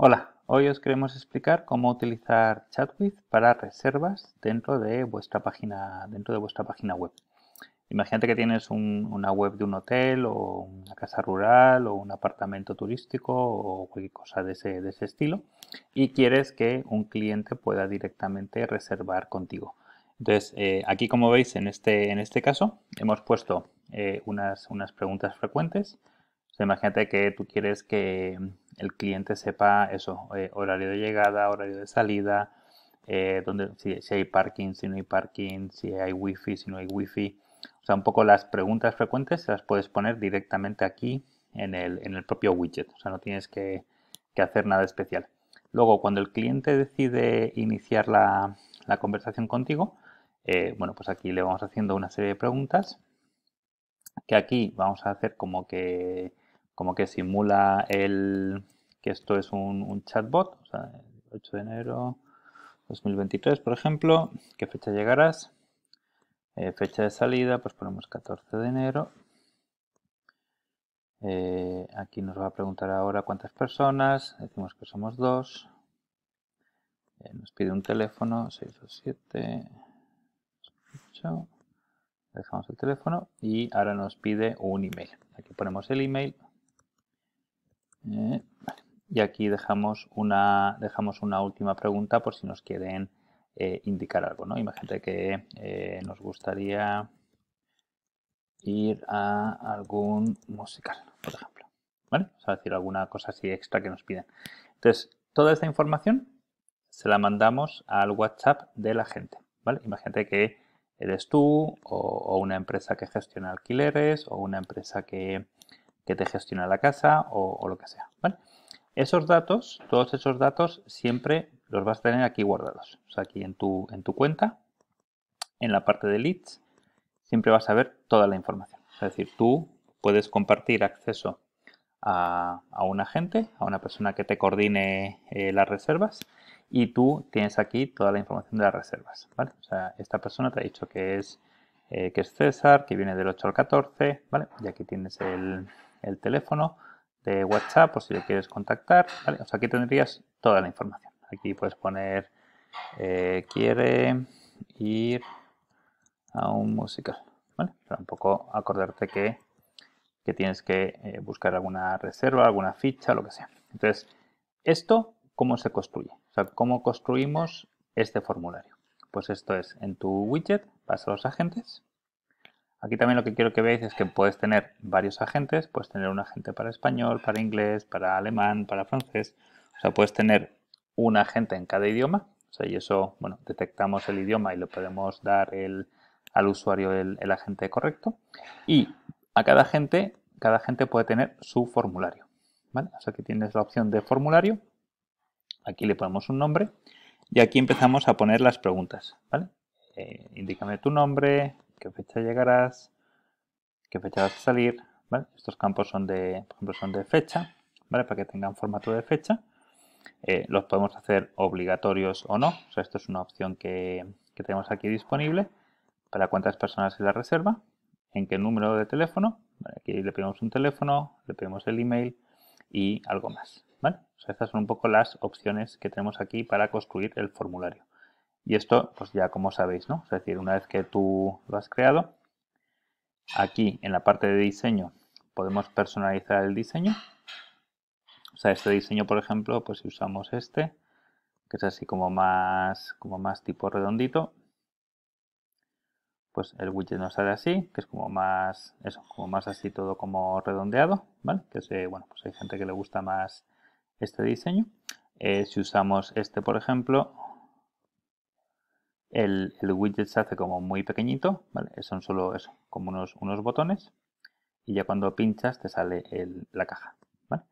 Hola, hoy os queremos explicar cómo utilizar ChatWith para reservas dentro de vuestra página, dentro de vuestra página web. Imagínate que tienes una web de un hotel o una casa rural o un apartamento turístico o cualquier cosa de ese, estilo y quieres que un cliente pueda directamente reservar contigo. Entonces, eh, aquí como veis en este, en este caso hemos puesto eh, unas, unas preguntas frecuentes. imagínate que tú quieres que el cliente sepa eso, eh, horario de llegada, horario de salida, eh, si, hay parking, si no hay parking, si hay wifi, si no hay wifi. O sea, un poco las preguntas frecuentes se las puedes poner directamente aquí en el, en el propio widget. O sea, no tienes que, hacer nada especial. Luego, cuando el cliente decide iniciar la, conversación contigo, eh, bueno, pues aquí le vamos haciendo una serie de preguntas que aquí vamos a hacer como que como que simula el que esto es un, chatbot, o sea, 8 de enero 2023, por ejemplo, qué fecha llegarás, eh, fecha de salida, pues ponemos 14 de enero. Eh, aquí nos va a preguntar ahora cuántas personas, decimos que somos dos. Eh, nos pide un teléfono, 627, 8. Dejamos el teléfono y ahora nos pide un email. Aquí ponemos el email eh, y aquí dejamos una, dejamos una última pregunta por si nos quieren eh, indicar algo. ¿no? Imagínate que eh, nos gustaría ir a algún musical, por ejemplo. ¿Vale? O sea, decir alguna cosa así extra que nos piden. Entonces, toda esta información se la mandamos al WhatsApp de la gente. ¿vale? Imagínate que eres tú o una empresa que gestiona alquileres o una empresa que que te gestiona la casa o, lo que sea. Esos datos, todos esos datos, siempre los vas a tener aquí guardados. O sea, aquí en tu, en tu cuenta, en la parte de leads, siempre vas a ver toda la información. Es decir, tú puedes compartir acceso a, a un agente, a una persona que te coordine eh, las reservas y tú tienes aquí toda la información de las reservas. esta persona te ha dicho que es eh, que es César, que viene del 8 al 14, ¿vale? Y aquí tienes el, teléfono de WhatsApp por si le quieres contactar, ¿vale? O sea, aquí tendrías toda la información. Aquí puedes poner eh, quiere ir a un musical, ¿vale? Pero un poco acordarte que, tienes que eh, buscar alguna reserva, alguna ficha, lo que sea. Entonces, esto, ¿cómo se construye? O sea, ¿cómo construimos este formulario? pues esto es en tu widget, vas a los agentes. Aquí también lo que quiero que veáis es que puedes tener varios agentes, puedes tener un agente para español, para inglés, para alemán, para francés, o sea, puedes tener un agente en cada idioma, o sea, y eso, bueno, detectamos el idioma y le podemos dar al usuario el, agente correcto. Y a cada agente, cada agente puede tener su formulario, O sea, aquí tienes la opción de formulario, aquí le ponemos un nombre y aquí empezamos a poner las preguntas, ¿vale? Eh, indícame tu nombre, qué fecha llegarás, qué fecha vas a salir, ¿vale? Estos campos son de, por ejemplo, son de fecha, ¿vale? Para que tengan formato de fecha. Eh, los podemos hacer obligatorios o no. O sea, esto es una opción que, tenemos aquí disponible para cuántas personas es la reserva, en qué número de teléfono. aquí le pedimos un teléfono, le pedimos el email y algo más. ¿Vale? estas son un poco las opciones que tenemos aquí para construir el formulario. Y esto, pues ya como sabéis, ¿no? Es decir, una vez que tú lo has creado, aquí en la parte de diseño podemos personalizar el diseño. O sea, este diseño, por ejemplo, pues si usamos este, que es así como más, como más tipo redondito, pues el widget nos sale así, que es como más, eso, como más así todo como redondeado, ¿vale? Que es, bueno, pues hay gente que le gusta más este diseño. Eh, si usamos este, por ejemplo, el, widget se hace como muy pequeñito, ¿vale? Eh, son solo como unos, unos botones, y ya cuando pinchas te sale la caja. ¿vale?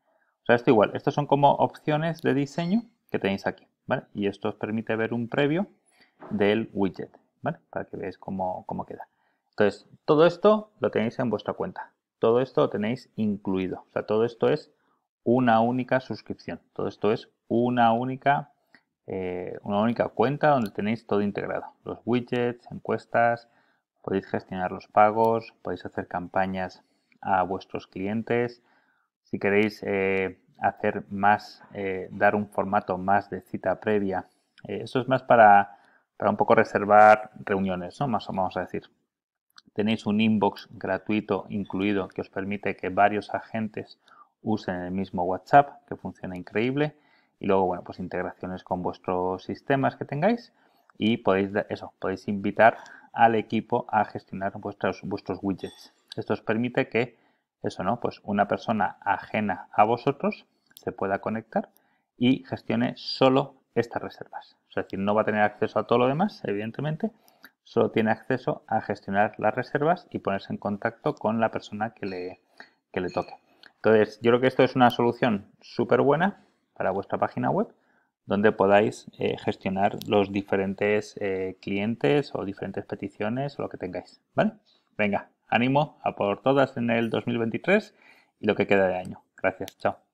O sea, esto igual, estos son como opciones de diseño que tenéis aquí, ¿vale? y esto os permite ver un previo del widget, ¿vale? para que veáis cómo, cómo queda. Entonces, todo esto lo tenéis en vuestra cuenta, todo esto lo tenéis incluido, o sea, todo esto es una única suscripción. Todo esto es una única, eh, una única cuenta donde tenéis todo integrado. Los widgets, encuestas, podéis gestionar los pagos, podéis hacer campañas a vuestros clientes. Si queréis eh, hacer más, eh, dar un formato más de cita previa, eso es más para, para, un poco reservar reuniones, ¿no? Más o vamos a decir. Tenéis un inbox gratuito incluido que os permite que varios agentes usen el mismo WhatsApp, que funciona increíble, y luego, bueno, pues integraciones con vuestros sistemas que tengáis y podéis, eso, podéis invitar al equipo a gestionar vuestros, vuestros widgets. Esto os permite que, eso no, pues una persona ajena a vosotros se pueda conectar y gestione solo estas reservas. Es decir, no va a tener acceso a todo lo demás, evidentemente, solo tiene acceso a gestionar las reservas y ponerse en contacto con la persona que le, que le toque. Entonces, yo creo que esto es una solución súper buena para vuestra página web, donde podáis eh, gestionar los diferentes eh, clientes o diferentes peticiones o lo que tengáis. ¿Vale? Venga, ánimo a por todas en el 2023 y lo que queda de año. Gracias, chao.